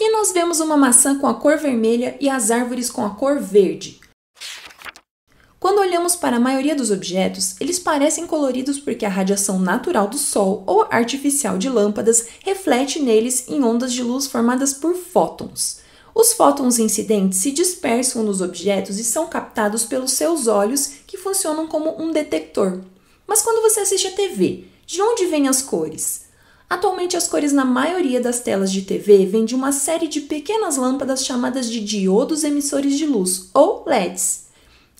que nós vemos uma maçã com a cor vermelha e as árvores com a cor verde? Quando olhamos para a maioria dos objetos, eles parecem coloridos porque a radiação natural do Sol ou artificial de lâmpadas reflete neles em ondas de luz formadas por fótons. Os fótons incidentes se dispersam nos objetos e são captados pelos seus olhos, que funcionam como um detector. Mas quando você assiste a TV, de onde vêm as cores? Atualmente, as cores na maioria das telas de TV vêm de uma série de pequenas lâmpadas chamadas de diodos emissores de luz, ou LEDs.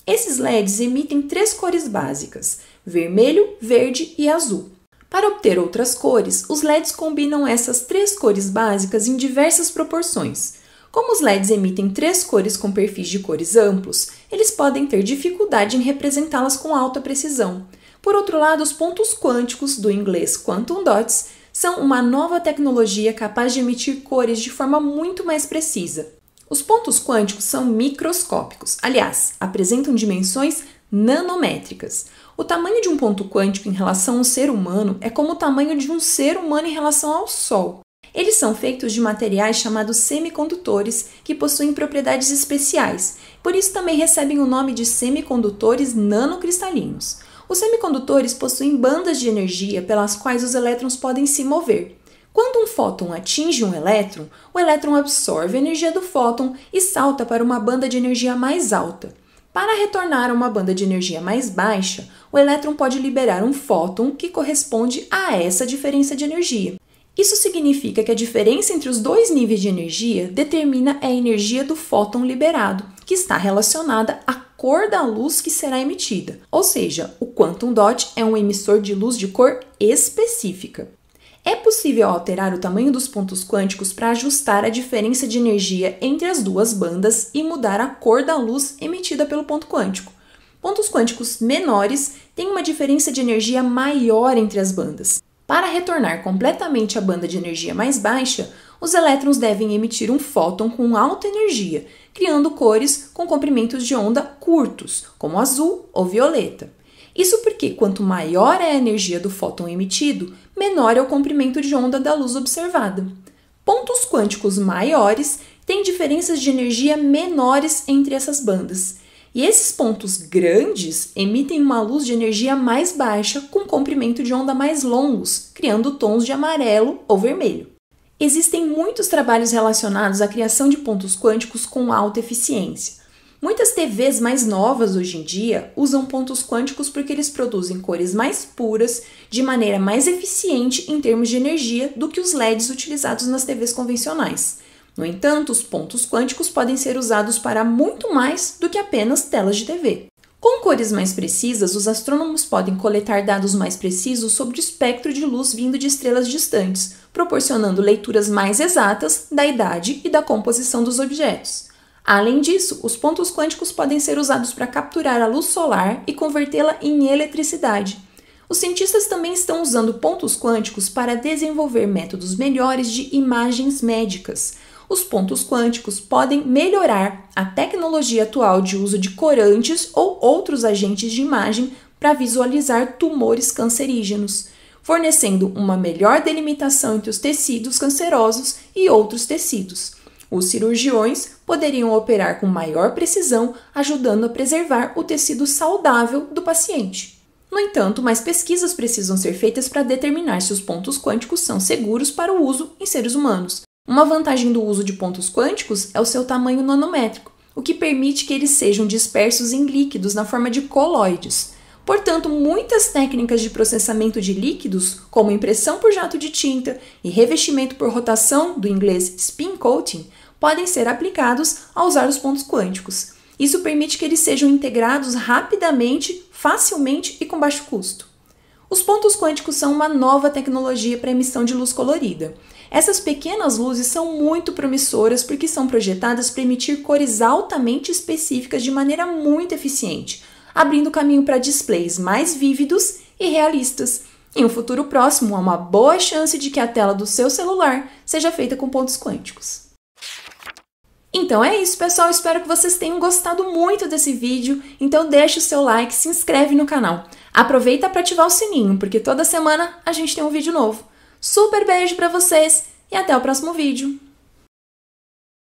Esses LEDs emitem três cores básicas: vermelho, verde e azul. Para obter outras cores, os LEDs combinam essas três cores básicas em diversas proporções. Como os LEDs emitem três cores com perfis de cores amplos, eles podem ter dificuldade em representá-las com alta precisão. Por outro lado, os pontos quânticos, do inglês quantum dots, são uma nova tecnologia capaz de emitir cores de forma muito mais precisa. Os pontos quânticos são microscópicos, aliás, apresentam dimensões nanométricas. O tamanho de um ponto quântico em relação ao ser humano é como o tamanho de um ser humano em relação ao Sol. Eles são feitos de materiais chamados semicondutores, que possuem propriedades especiais, por isso também recebem o nome de semicondutores nanocristalinos. Os semicondutores possuem bandas de energia pelas quais os elétrons podem se mover. Quando um fóton atinge um elétron, o elétron absorve a energia do fóton e salta para uma banda de energia mais alta. Para retornar a uma banda de energia mais baixa, o elétron pode liberar um fóton que corresponde a essa diferença de energia. Isso significa que a diferença entre os dois níveis de energia determina a energia do fóton liberado, que está relacionada à cor da luz que será emitida. Ou seja, o quantum dot é um emissor de luz de cor específica. É possível alterar o tamanho dos pontos quânticos para ajustar a diferença de energia entre as duas bandas e mudar a cor da luz emitida pelo ponto quântico. Pontos quânticos menores têm uma diferença de energia maior entre as bandas. Para retornar completamente à banda de energia mais baixa, os elétrons devem emitir um fóton com alta energia, criando cores com comprimentos de onda curtos, como azul ou violeta. Isso porque quanto maior é a energia do fóton emitido, menor é o comprimento de onda da luz observada. Pontos quânticos maiores têm diferenças de energia menores entre essas bandas, e esses pontos grandes emitem uma luz de energia mais baixa com comprimento de onda mais longos, criando tons de amarelo ou vermelho. Existem muitos trabalhos relacionados à criação de pontos quânticos com alta eficiência. Muitas TVs mais novas hoje em dia usam pontos quânticos porque eles produzem cores mais puras, de maneira mais eficiente em termos de energia do que os LEDs utilizados nas TVs convencionais. No entanto, os pontos quânticos podem ser usados para muito mais do que apenas telas de TV. Com cores mais precisas, os astrônomos podem coletar dados mais precisos sobre o espectro de luz vindo de estrelas distantes, proporcionando leituras mais exatas da idade e da composição dos objetos. Além disso, os pontos quânticos podem ser usados para capturar a luz solar e convertê-la em eletricidade. Os cientistas também estão usando pontos quânticos para desenvolver métodos melhores de imagens médicas, os pontos quânticos podem melhorar a tecnologia atual de uso de corantes ou outros agentes de imagem para visualizar tumores cancerígenos, fornecendo uma melhor delimitação entre os tecidos cancerosos e outros tecidos. Os cirurgiões poderiam operar com maior precisão, ajudando a preservar o tecido saudável do paciente. No entanto, mais pesquisas precisam ser feitas para determinar se os pontos quânticos são seguros para o uso em seres humanos. Uma vantagem do uso de pontos quânticos é o seu tamanho nanométrico, o que permite que eles sejam dispersos em líquidos na forma de coloides. Portanto, muitas técnicas de processamento de líquidos, como impressão por jato de tinta e revestimento por rotação, do inglês spin coating, podem ser aplicados ao usar os pontos quânticos. Isso permite que eles sejam integrados rapidamente, facilmente e com baixo custo. Os pontos quânticos são uma nova tecnologia para emissão de luz colorida. Essas pequenas luzes são muito promissoras porque são projetadas para emitir cores altamente específicas de maneira muito eficiente, abrindo caminho para displays mais vívidos e realistas. Em um futuro próximo, há uma boa chance de que a tela do seu celular seja feita com pontos quânticos. Então é isso, pessoal. Espero que vocês tenham gostado muito desse vídeo. Então deixa o seu like, se inscreve no canal. Aproveita para ativar o sininho, porque toda semana a gente tem um vídeo novo. Super beijo para vocês e até o próximo vídeo.